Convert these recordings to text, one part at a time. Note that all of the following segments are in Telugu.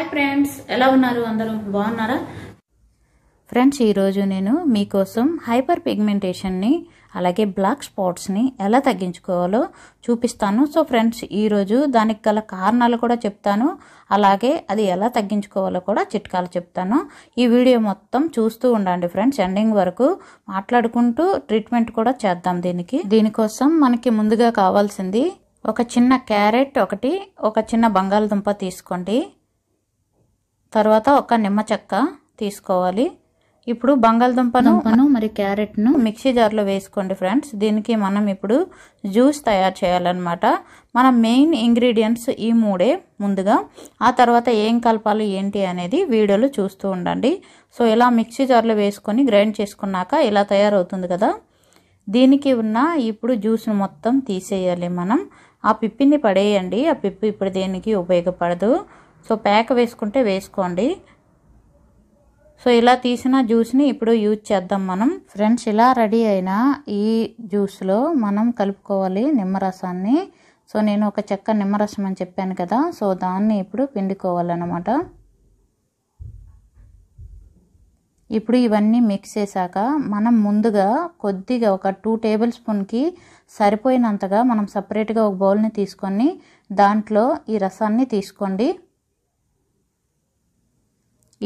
హాయ్ ఫ్రెండ్స్ ఎలా ఉన్నారు అందరూ బాగున్నారా ఫ్రెండ్స్ ఈరోజు నేను మీకోసం హైపర్ పిగ్మెంటేషన్ని అలాగే బ్లాక్ స్పాట్స్ని ఎలా తగ్గించుకోవాలో చూపిస్తాను సో ఫ్రెండ్స్ ఈరోజు దానికి గల కారణాలు కూడా చెప్తాను అలాగే అది ఎలా తగ్గించుకోవాలో కూడా చిట్కాలు చెప్తాను ఈ వీడియో మొత్తం చూస్తూ ఉండండి ఫ్రెండ్స్ ఎండింగ్ వరకు మాట్లాడుకుంటూ ట్రీట్మెంట్ కూడా చేద్దాం దీనికి దీనికోసం మనకి ముందుగా కావాల్సింది ఒక చిన్న క్యారెట్ ఒకటి ఒక చిన్న బంగాళదుంప తీసుకోండి తర్వాత ఒక నిమ్మ చెక్క తీసుకోవాలి ఇప్పుడు బంగాళదుంపను మరి క్యారెట్ను మిక్సీ జార్లో వేసుకోండి ఫ్రెండ్స్ దీనికి మనం ఇప్పుడు జ్యూస్ తయారు చేయాలన్నమాట మన మెయిన్ ఇంగ్రీడియంట్స్ ఈ మూడే ముందుగా ఆ తర్వాత ఏం కలపాలి ఏంటి అనేది వీడియోలో చూస్తూ ఉండండి సో ఇలా మిక్సీ జార్లో వేసుకొని గ్రైండ్ చేసుకున్నాక ఇలా తయారవుతుంది కదా దీనికి ఉన్న ఇప్పుడు జ్యూస్ను మొత్తం తీసేయాలి మనం ఆ పిప్పిని పడేయండి ఆ పిప్పి ఇప్పుడు దేనికి ఉపయోగపడదు సో ప్యాక్ వేసుకుంటే వేసుకోండి సో ఇలా తీసిన జ్యూస్ని ఇప్పుడు యూజ్ చేద్దాం మనం ఫ్రెండ్స్ ఇలా రెడీ అయిన ఈ జ్యూస్లో మనం కలుపుకోవాలి నిమ్మరసాన్ని సో నేను ఒక చెక్క నిమ్మరసం అని చెప్పాను కదా సో దాన్ని ఇప్పుడు పిండుకోవాలన్నమాట ఇప్పుడు ఇవన్నీ మిక్స్ చేశాక మనం ముందుగా కొద్దిగా ఒక టూ టేబుల్ స్పూన్కి సరిపోయినంతగా మనం సపరేట్గా ఒక బౌల్ని తీసుకొని దాంట్లో ఈ రసాన్ని తీసుకోండి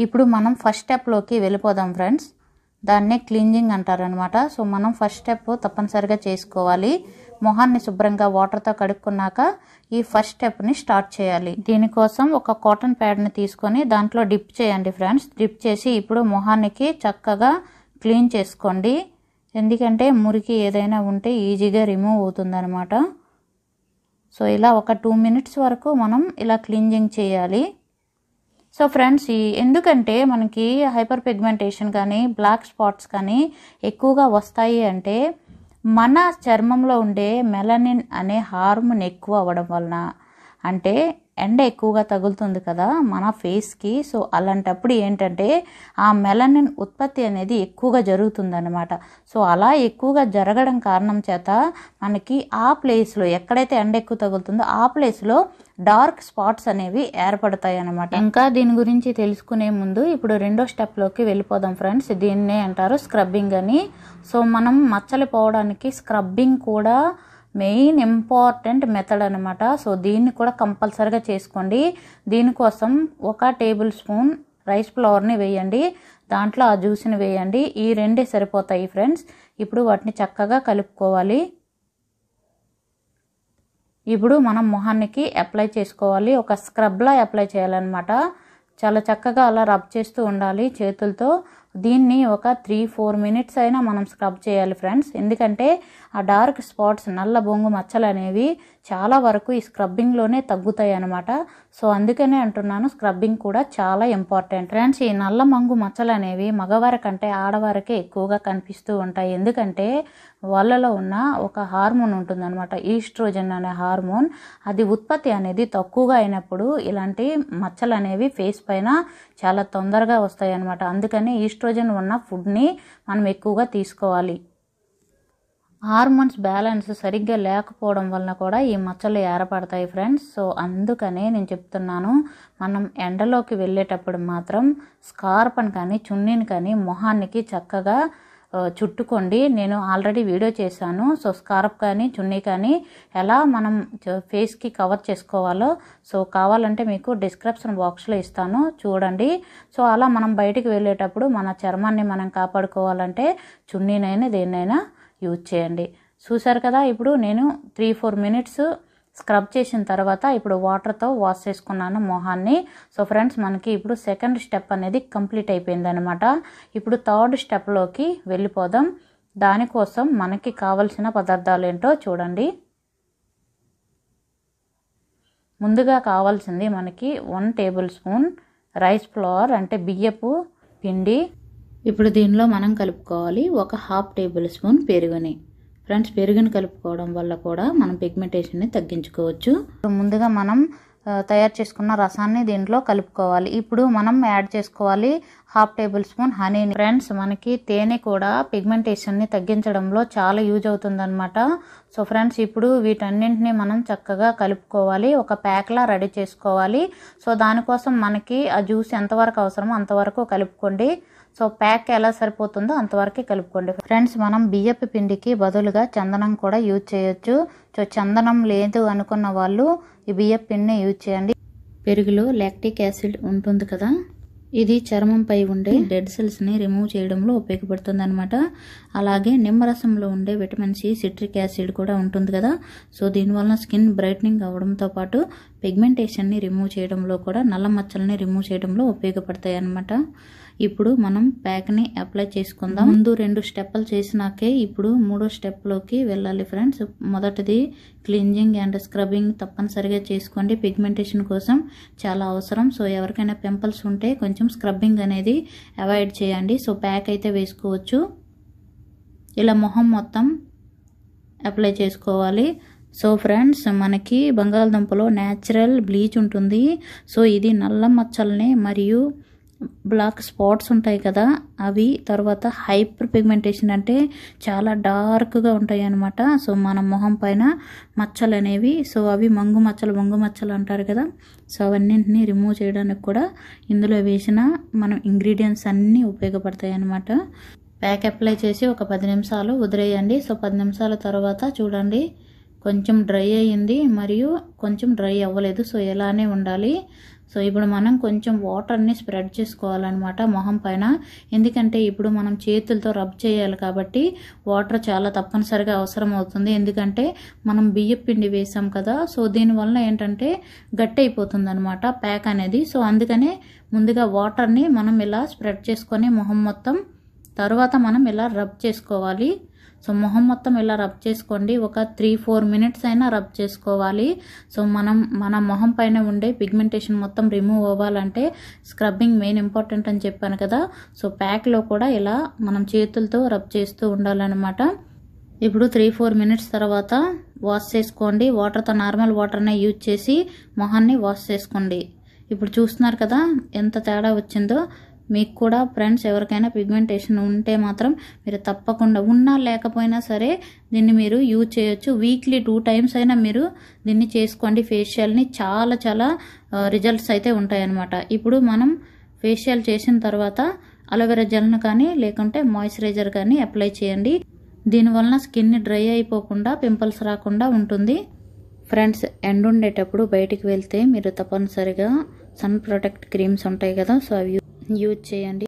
ఇప్పుడు మనం ఫస్ట్ స్టెప్లోకి వెళ్ళిపోదాం ఫ్రెండ్స్ దాన్నే క్లీన్జింగ్ అంటారనమాట సో మనం ఫస్ట్ స్టెప్ తప్పనిసరిగా చేసుకోవాలి మొహాన్ని శుభ్రంగా వాటర్తో కడుక్కున్నాక ఈ ఫస్ట్ స్టెప్ని స్టార్ట్ చేయాలి దీనికోసం ఒక కాటన్ ప్యాడ్ని తీసుకొని దాంట్లో డిప్ చేయండి ఫ్రెండ్స్ డిప్ చేసి ఇప్పుడు మొహానికి చక్కగా క్లీన్ చేసుకోండి ఎందుకంటే మురికి ఏదైనా ఉంటే ఈజీగా రిమూవ్ అవుతుందనమాట సో ఇలా ఒక టూ మినిట్స్ వరకు మనం ఇలా క్లీన్జింగ్ చేయాలి సో ఫ్రెండ్స్ ఈ ఎందుకంటే మనకి హైపర్ పిగ్మెంటేషన్ కానీ బ్లాక్ స్పాట్స్ కానీ ఎక్కువగా వస్తాయి అంటే మన చర్మంలో ఉండే మెలనిన్ అనే హార్మోన్ ఎక్కువ అవ్వడం వలన అంటే ఎండ ఎక్కువగా తగులుతుంది కదా మన ఫేస్కి సో అలాంటప్పుడు ఏంటంటే ఆ మెలనిన్ ఉత్పత్తి అనేది ఎక్కువగా జరుగుతుందనమాట సో అలా ఎక్కువగా జరగడం కారణం చేత మనకి ఆ ప్లేస్లో ఎక్కడైతే ఎండ ఎక్కువ తగులుతుందో ఆ ప్లేస్లో డార్క్ స్పాట్స్ అనేవి ఏర్పడతాయి అన్నమాట ఇంకా దీని గురించి తెలుసుకునే ముందు ఇప్పుడు రెండో స్టెప్లోకి వెళ్ళిపోదాం ఫ్రెండ్స్ దీన్నే అంటారు స్క్రబ్బింగ్ అని సో మనం మచ్చలిపోవడానికి స్క్రబ్బింగ్ కూడా మెయిన్ ఇంపార్టెంట్ మెథడ్ అనమాట సో దీన్ని కూడా కంపల్సరిగా చేసుకోండి దీనికోసం ఒక టేబుల్ స్పూన్ రైస్ ఫ్లవర్ని వేయండి దాంట్లో ఆ జ్యూస్ని వేయండి ఈ రెండే సరిపోతాయి ఫ్రెండ్స్ ఇప్పుడు వాటిని చక్కగా కలుపుకోవాలి ఇప్పుడు మనం మొహానికి అప్లై చేసుకోవాలి ఒక స్క్రబ్లా అప్లై చేయాలన్నమాట చాలా చక్కగా అలా రబ్ చేస్తూ ఉండాలి చేతులతో దీన్ని ఒక త్రీ ఫోర్ మినిట్స్ అయినా మనం స్క్రబ్ చేయాలి ఫ్రెండ్స్ ఎందుకంటే ఆ డార్క్ స్పాట్స్ నల్ల బొంగు మచ్చలు అనేవి చాలా వరకు ఈ స్క్రబ్బింగ్లోనే తగ్గుతాయి అనమాట సో అందుకనే అంటున్నాను స్క్రబ్బింగ్ కూడా చాలా ఇంపార్టెంట్ ఫ్రెండ్స్ ఈ నల్ల మంగు మచ్చలు అనేవి మగవారి కంటే ఆడవారికే ఎక్కువగా కనిపిస్తూ ఉంటాయి ఎందుకంటే వాళ్ళలో ఉన్న ఒక హార్మోన్ ఉంటుందన్నమాట ఈస్ట్రోజన్ అనే హార్మోన్ అది ఉత్పత్తి అనేది తక్కువగా అయినప్పుడు ఇలాంటి మచ్చలు అనేవి ఫేస్ పైన చాలా తొందరగా వస్తాయి అనమాట అందుకని ఈస్ట్రో ఈస్ట్రోజన్ ఉన్న ఫుడ్ని మనం ఎక్కువగా తీసుకోవాలి హార్మోన్స్ బ్యాలెన్స్ సరిగ్గా లేకపోవడం వలన కూడా ఈ మచ్చలు ఏర్పడతాయి ఫ్రెండ్స్ సో అందుకనే నేను చెప్తున్నాను మనం ఎండలోకి వెళ్ళేటప్పుడు మాత్రం స్కార్పన్ కానీ చున్నీని కానీ మొహానికి చక్కగా చుట్టుకోండి నేను ఆల్రెడీ వీడియో చేశాను సో స్కార్ప్ కానీ చున్నీ కానీ ఎలా మనం ఫేస్కి కవర్ చేసుకోవాలో సో కావాలంటే మీకు డిస్క్రిప్షన్ బాక్స్లో ఇస్తాను చూడండి సో అలా మనం బయటికి వెళ్ళేటప్పుడు మన చర్మాన్ని మనం కాపాడుకోవాలంటే చున్నీనైనా దేన్నైనా యూజ్ చేయండి చూసారు కదా ఇప్పుడు నేను త్రీ ఫోర్ మినిట్స్ స్క్రబ్ చేసిన తర్వాత ఇప్పుడు వాటర్తో వాష్ చేసుకున్నాను మొహాన్ని సో ఫ్రెండ్స్ మనకి ఇప్పుడు సెకండ్ స్టెప్ అనేది కంప్లీట్ అయిపోయింది అనమాట ఇప్పుడు థర్డ్ స్టెప్లోకి వెళ్ళిపోదాం దానికోసం మనకి కావలసిన పదార్థాలు ఏంటో చూడండి ముందుగా కావాల్సింది మనకి one tablespoon rice flour అంటే బియ్యపు పిండి ఇప్పుడు దీనిలో మనం కలుపుకోవాలి ఒక హాఫ్ టేబుల్ స్పూన్ పెరుగుని ఫ్రెండ్స్ పెరుగుని కలుపుకోవడం వల్ల కూడా మనం పిగ్మెంటేషన్ని తగ్గించుకోవచ్చు ముందుగా మనం తయారు చేసుకున్న రసాన్ని దీంట్లో కలుపుకోవాలి ఇప్పుడు మనం యాడ్ చేసుకోవాలి హాఫ్ టేబుల్ స్పూన్ హనీని ఫ్రెండ్స్ మనకి తేనె కూడా పిగ్మెంటేషన్ని తగ్గించడంలో చాలా యూజ్ అవుతుందన్నమాట సో ఫ్రెండ్స్ ఇప్పుడు వీటన్నింటిని మనం చక్కగా కలుపుకోవాలి ఒక ప్యాక్లా రెడీ చేసుకోవాలి సో దానికోసం మనకి ఆ జ్యూస్ ఎంతవరకు అవసరమో అంతవరకు కలుపుకోండి సో ప్యాక్ ఎలా సరిపోతుందో అంతవరకు కలుపుకోండి ఫ్రెండ్స్ మనం బియ్యపు పిండికి బదులుగా చందనం కూడా యూజ్ చేయొచ్చు సో చందనం లేదు అనుకున్న వాళ్ళు ఈ బియ్యపు పిండిని యూజ్ చేయండి పెరుగులో లాక్టిక్ యాసిడ్ ఉంటుంది కదా ఇది చర్మంపై ఉండే డెడ్ సెల్స్ని రిమూవ్ చేయడంలో ఉపయోగపడుతుంది అనమాట అలాగే నిమ్మరసంలో ఉండే విటమిన్ సి సిట్రిక్ యాసిడ్ కూడా ఉంటుంది కదా సో దీనివల్ల స్కిన్ బ్రైట్నింగ్ అవ్వడంతో పాటు పిగ్మెంటేషన్ని రిమూవ్ చేయడంలో కూడా నల్ల మచ్చలని రిమూవ్ చేయడంలో ఉపయోగపడతాయి అన్నమాట ఇప్పుడు మనం ప్యాక్ని అప్లై చేసుకుందాం ముందు రెండు స్టెప్పులు చేసినాకే ఇప్పుడు మూడో స్టెప్లోకి వెళ్ళాలి ఫ్రెండ్స్ మొదటిది క్లీన్జింగ్ అండ్ స్క్రబ్బింగ్ తప్పనిసరిగా చేసుకోండి పిగ్మెంటేషన్ కోసం చాలా అవసరం సో ఎవరికైనా పింపుల్స్ ఉంటే కొంచెం స్క్రబ్బింగ్ అనేది అవాయిడ్ చేయండి సో ప్యాక్ అయితే వేసుకోవచ్చు ఇలా మొహం మొత్తం అప్లై చేసుకోవాలి సో ఫ్రెండ్స్ మనకి బంగాళదుంపలో న్యాచురల్ బ్లీచ్ ఉంటుంది సో ఇది నల్ల మచ్చల్ని మరియు బ్లాక్ స్పాట్స్ ఉంటాయి కదా అవి తర్వాత హైపర్ పిగ్మెంటేషన్ అంటే చాలా డార్క్గా ఉంటాయి అనమాట సో మన మొహం పైన మచ్చలు అనేవి సో అవి మంగు మచ్చలు మంగు మచ్చలు అంటారు కదా సో అవన్నింటినీ రిమూవ్ చేయడానికి కూడా ఇందులో వేసిన మనం ఇంగ్రీడియంట్స్ అన్నీ ఉపయోగపడతాయి అనమాట ప్యాక్ అప్లై చేసి ఒక పది నిమిషాలు వదిలేయండి సో పది నిమిషాల తర్వాత చూడండి కొంచెం డ్రై అయ్యింది మరియు కొంచెం డ్రై అవ్వలేదు సో ఇలానే ఉండాలి సో ఇప్పుడు మనం కొంచెం వాటర్ని స్ప్రెడ్ చేసుకోవాలన్నమాట మొహం పైన ఎందుకంటే ఇప్పుడు మనం చేతులతో రబ్ చేయాలి కాబట్టి వాటర్ చాలా తప్పనిసరిగా అవసరం అవుతుంది ఎందుకంటే మనం బియ్యం పిండి వేసాం కదా సో దీనివల్ల ఏంటంటే గట్టి అయిపోతుంది అనమాట ప్యాక్ అనేది సో అందుకనే ముందుగా వాటర్ని మనం ఇలా స్ప్రెడ్ చేసుకొని మొహం మొత్తం తర్వాత మనం ఇలా రబ్ చేసుకోవాలి సో మొహం మొత్తం ఇలా రబ్ చేసుకోండి ఒక త్రీ ఫోర్ మినిట్స్ అయినా రబ్ చేసుకోవాలి సో మనం మన మొహం పైన ఉండే పిగ్మెంటేషన్ మొత్తం రిమూవ్ అవ్వాలంటే స్క్రబ్బింగ్ మెయిన్ ఇంపార్టెంట్ అని చెప్పాను కదా సో ప్యాక్లో కూడా ఇలా మనం చేతులతో రబ్ చేస్తూ ఉండాలన్నమాట ఇప్పుడు త్రీ ఫోర్ మినిట్స్ తర్వాత వాష్ చేసుకోండి వాటర్తో నార్మల్ వాటర్నే యూజ్ చేసి మొహాన్ని వాష్ చేసుకోండి ఇప్పుడు చూస్తున్నారు కదా ఎంత తేడా వచ్చిందో మీకు కూడా ఫ్రెండ్స్ ఎవరికైనా పిగ్మెంటేషన్ ఉంటే మాత్రం మీరు తప్పకుండా ఉన్నా లేకపోయినా సరే దీన్ని మీరు యూజ్ చేయొచ్చు వీక్లీ టూ టైమ్స్ అయినా మీరు దీన్ని చేసుకోండి ఫేషియల్ని చాలా చాలా రిజల్ట్స్ అయితే ఉంటాయన్నమాట ఇప్పుడు మనం ఫేషియల్ చేసిన తర్వాత అలోవెరా జెల్ను కానీ లేకుంటే మాయిశ్చరైజర్ కానీ అప్లై చేయండి దీనివలన స్కిన్ డ్రై అయిపోకుండా పింపుల్స్ రాకుండా ఉంటుంది ఫ్రెండ్స్ ఎండ్ ఉండేటప్పుడు బయటికి వెళ్తే మీరు తప్పనిసరిగా సన్ ప్రొటెక్ట్ క్రీమ్స్ ఉంటాయి కదా సో అవి యూజ్ చేయండి